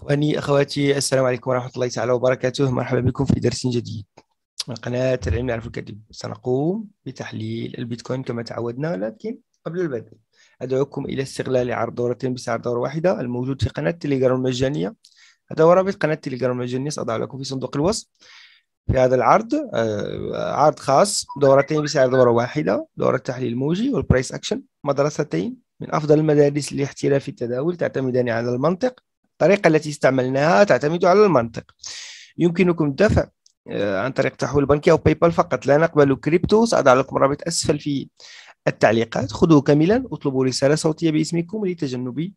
اخواني اخواتي السلام عليكم ورحمه الله تعالى وبركاته مرحبا بكم في درس جديد من قناه العلم نعرف الكذب سنقوم بتحليل البيتكوين كما تعودنا لكن قبل البدء ادعوكم الى استغلال عرض دورتين بسعر دوره واحده الموجود في قناه تليجرام المجانيه هذا هو رابط قناه تليجرام المجانيه ساضع لكم في صندوق الوصف في هذا العرض آه، عرض خاص دورتين بسعر دورة واحدة دورة تحليل الموجي والبرايس أكشن مدرستين من أفضل المدارس لاحتراف التداول تعتمدان على المنطق الطريقة التي استعملناها تعتمد على المنطق يمكنكم الدفع آه، عن طريق تحويل بنكي أو باي بال فقط لا نقبل كريبتو سأضع لكم رابط أسفل في التعليقات خذوه كاملا اطلبوا رسالة صوتية باسمكم لتجنب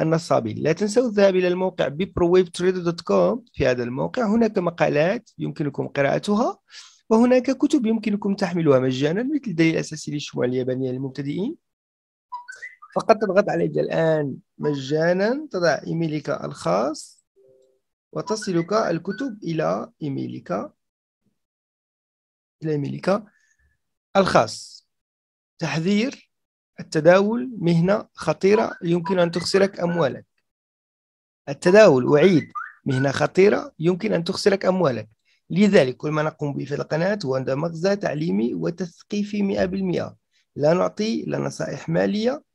النصابين لا تنسوا الذهاب إلى الموقع ببروويبتريدر.com في هذا الموقع هناك مقالات يمكنكم قراءتها وهناك كتب يمكنكم تحملها مجانا مثل دليل أساسي للشموع اليابانية للمبتدئين فقط تضغط عليه الآن مجانا تضع إيميلك الخاص وتصلك الكتب إلى إيميلك إلى إيميلك الخاص تحذير التداول مهنة خطيرة يمكن أن تخسرك أموالك التداول أعيد مهنة خطيرة يمكن أن تخسرك أموالك لذلك كل ما نقوم به في القناة هو مغزى تعليمي وتثقيفي 100% لا نعطي لا نصائح مالية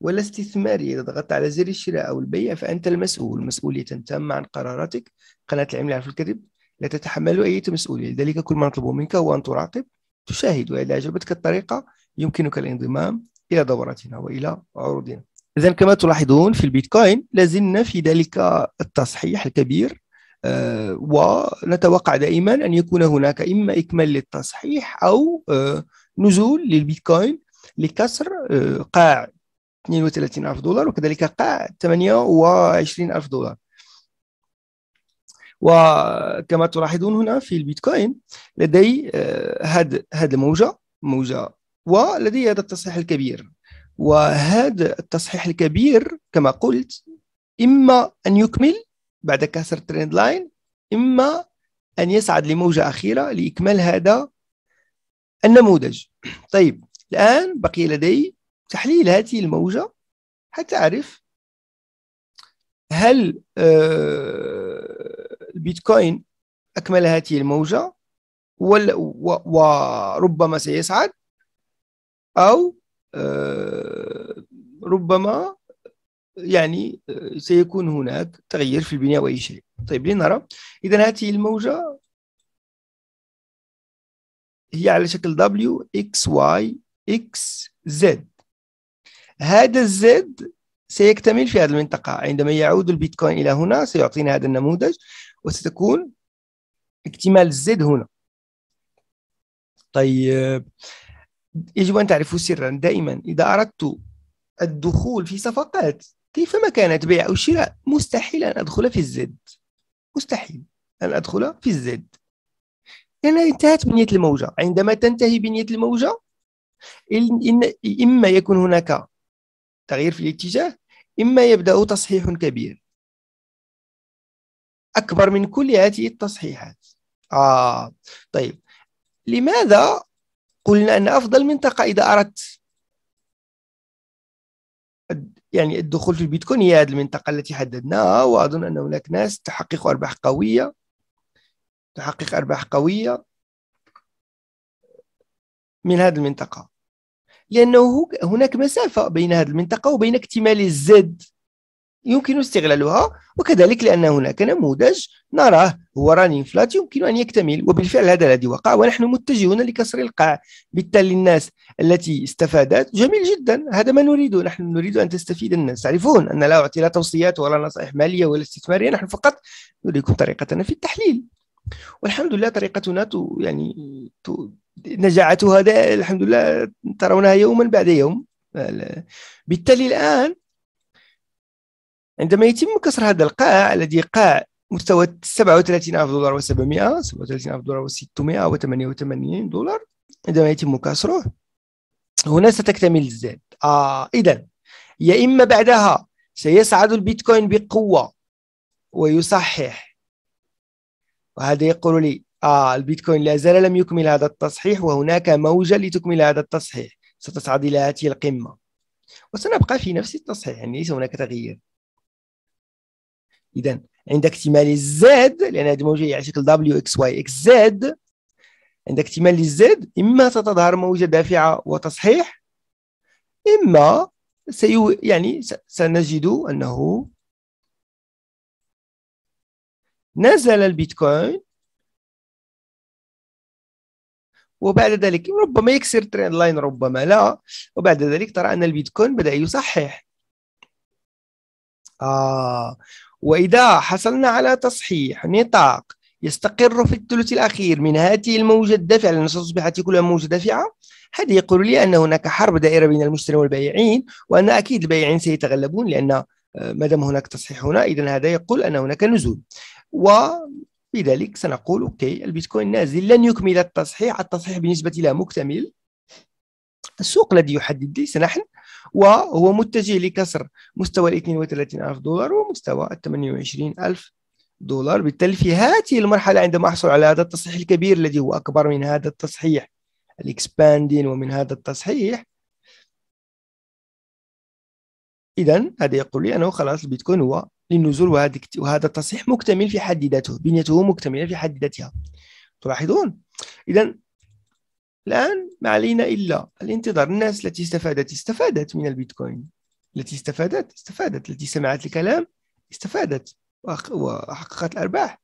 ولا استثماري إذا ضغطت على زر الشراء أو البيع فأنت المسؤول مسؤولية تامة عن قراراتك قناة العملة في الكذب لا تتحمل أي مسؤولية لذلك كل ما نطلبه منك هو أن تراقب تشاهد وإذا أعجبتك الطريقة يمكنك الانضمام إلى دورتنا وإلى عروضنا إذا كما تلاحظون في البيتكوين لازلنا في ذلك التصحيح الكبير آه، ونتوقع دائما أن يكون هناك إما إكمال للتصحيح أو آه، نزول للبيتكوين لكسر آه، قاع 32 ألف دولار وكذلك قاع 28 ألف دولار وكما تلاحظون هنا في البيتكوين لدي هذا آه، هذه الموجة موجة ولدي هذا التصحيح الكبير وهذا التصحيح الكبير كما قلت إما أن يكمل بعد كسر تريند لاين إما أن يصعد لموجة أخيرة لإكمال هذا النموذج طيب الآن بقي لدي تحليل هذه الموجة حتى أعرف هل آه، البيتكوين أكمل هذه الموجة وربما سيصعد أو آه، ربما يعني آه، سيكون هناك تغيير في البناء وأي شيء طيب لنرى إذا هذه الموجة هي على شكل W X Y X Z هذا الزد سيكتمل في هذه المنطقة عندما يعود البيتكوين إلى هنا سيعطينا هذا النموذج وستكون اكتمال الزد هنا طيب يجب أن تعرفوا سرا دائما إذا أردت الدخول في صفقات كيفما كانت بيع أو شراء مستحيل أن أدخل في الزد مستحيل أن أدخل في الزد لأنها يعني انتهت بنية الموجة عندما تنتهي بنية الموجة إن إما يكون هناك تغيير في الاتجاه إما يبدأ تصحيح كبير أكبر من كل هذه التصحيحات آه طيب لماذا قلنا أن أفضل منطقة إذا أردت يعني الدخول في البيتكوين هي هذه المنطقة التي حددناها وأظن أن هناك ناس تحقق أرباح قوية تحقق أرباح قوية من هذه المنطقة لانه هناك مسافه بين هذه المنطقه وبين اكتمال الزد يمكن استغلالها وكذلك لان هناك نموذج نراه هو ران انفلات يمكن ان يكتمل وبالفعل هذا الذي وقع ونحن متجهون لكسر القاع بالتالي الناس التي استفادت جميل جدا هذا ما نريده نحن نريد ان تستفيد الناس تعرفون ان لا اعطي لا توصيات ولا نصائح ماليه ولا استثماريه نحن فقط نريكم طريقتنا في التحليل والحمد لله طريقتنا يعني نجاعتها الحمد لله ترونها يوما بعد يوم بالتالي الآن عندما يتم كسر هذا القاع الذي قاع مستوى 37000 دولار و700 37000 دولار و 688 دولار عندما يتم كسره هنا ستكتمل الزاد آه إذا يا إما بعدها سيصعد البيتكوين بقوة ويصحح وهذا يقول لي آه البيتكوين لا زال لم يكمل هذا التصحيح وهناك موجة لتكمل هذا التصحيح ستصعد إلى هذه القمة وسنبقى في نفس التصحيح يعني ليس هناك تغيير إذا عند اكتمال الزاد لأن هذه هي على شكل W X Y X Z عند اكتمال الزد إما ستظهر موجة دافعة وتصحيح إما سيو يعني سنجد أنه نزل البيتكوين وبعد ذلك ربما يكسر تريند لاين ربما لا وبعد ذلك ترى أن البيتكوين بدأ يصحح آه وإذا حصلنا على تصحيح نطاق يستقر في الثلث الأخير من هذه الموجة الدافعة لأن ستصبح كلها موجة دافعة هذا يقول لي أن هناك حرب دائرة بين المشتري والبائعين وأن أكيد البائعين سيتغلبون لأن آه، ما دام هناك تصحيح هنا إذا هذا يقول أن هناك نزول و لذلك سنقول اوكي البيتكوين نازل لن يكمل التصحيح التصحيح بالنسبه له مكتمل السوق الذي يحدد ليس نحن وهو متجه لكسر مستوى ال 32 ألف دولار ومستوى ال 28 ألف دولار بالتالي في هذه المرحلة عندما أحصل على هذا التصحيح الكبير الذي هو أكبر من هذا التصحيح الاكسباندين ومن هذا التصحيح اذا هذا يقول لي انه خلاص البيتكوين هو للنزول وهذا وهذا التصحيح مكتمل في حد ذاته بنيته مكتمله في حد ذاتها تلاحظون اذا الان ما علينا الا الانتظار الناس التي استفادت استفادت من البيتكوين التي استفادت استفادت التي سمعت الكلام استفادت وحققت الارباح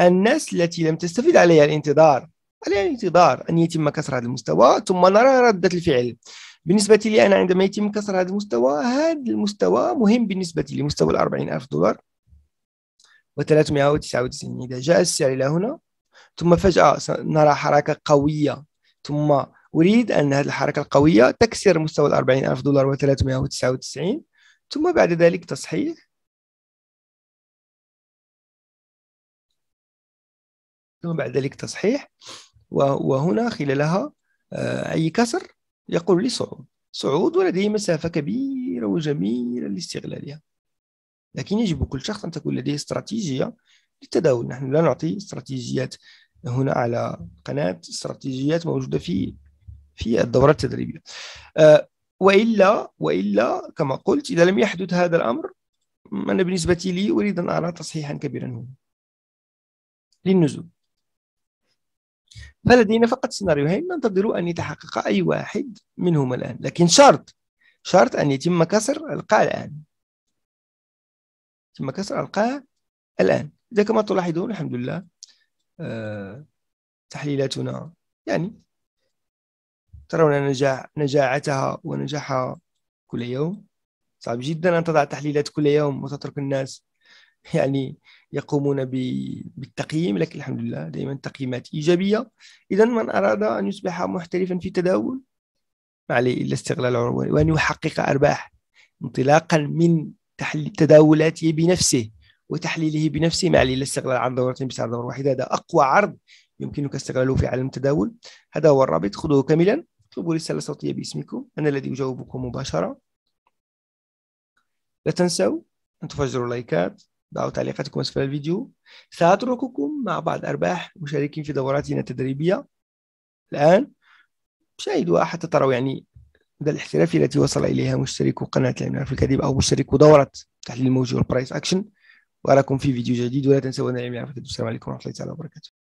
الناس التي لم تستفد عليها الانتظار عليها الانتظار ان يتم كسر هذا المستوى ثم نرى رده الفعل بالنسبة لي أنا عندما يتم كسر هذا المستوى هذا المستوى مهم بالنسبة لي مستوى الأربعين ألف دولار و399 إذا جاء السعر إلى هنا ثم فجأة نرى حركة قوية ثم أريد أن هذه الحركة القوية تكسر مستوى الأربعين ألف دولار و399 ثم بعد ذلك تصحيح ثم بعد ذلك تصحيح وهنا خلالها آه، أي كسر يقول لي صعود صعود ولديه مسافة كبيرة وجميلة لاستغلالها لكن يجب كل شخص أن تكون لديه استراتيجية للتداول نحن لا نعطي استراتيجيات هنا على قناة استراتيجيات موجودة في في الدورة التدريبية آه، وإلا وإلا كما قلت إذا لم يحدث هذا الأمر أنا بالنسبة لي أريد أن أرى تصحيحا كبيرا هنا للنزول فلدينا فقط سيناريوهين ننتظر أن يتحقق أي واحد منهما الآن لكن شرط شرط أن يتم كسر القاع الآن يتم كسر القاع الآن إذا كما تلاحظون الحمد لله آه، تحليلاتنا يعني ترون نجاح نجاعتها ونجاحها كل يوم صعب جدا أن تضع تحليلات كل يوم وتترك الناس يعني يقومون بالتقييم لكن الحمد لله دائما تقييمات إيجابية إذا من أراد أن يصبح محترفا في التداول ما عليه إلا استغلال العروض وأن يحقق أرباح انطلاقا من تداولاته بنفسه وتحليله بنفسه ما عليه إلا استغلال عن دورتين بسعر دورة واحدة هذا أقوى عرض يمكنك استغلاله في عالم التداول هذا هو الرابط خذوه كاملا اطلبوا رسالة صوتية باسمكم أنا الذي أجاوبكم مباشرة لا تنسوا أن تفجروا لايكات ضعوا تعليقاتكم أسفل الفيديو سأترككم مع بعض أرباح مشاركين في دوراتنا التدريبية الآن شاهدوا حتى تروا يعني مدى الاحترافية التي وصل إليها مشترك قناة العمران في الكذب أو مشترك دورة تحليل الموجة والبرايس أكشن وأراكم في فيديو جديد ولا تنسوا أن العمران في السلام عليكم ورحمة الله وبركاته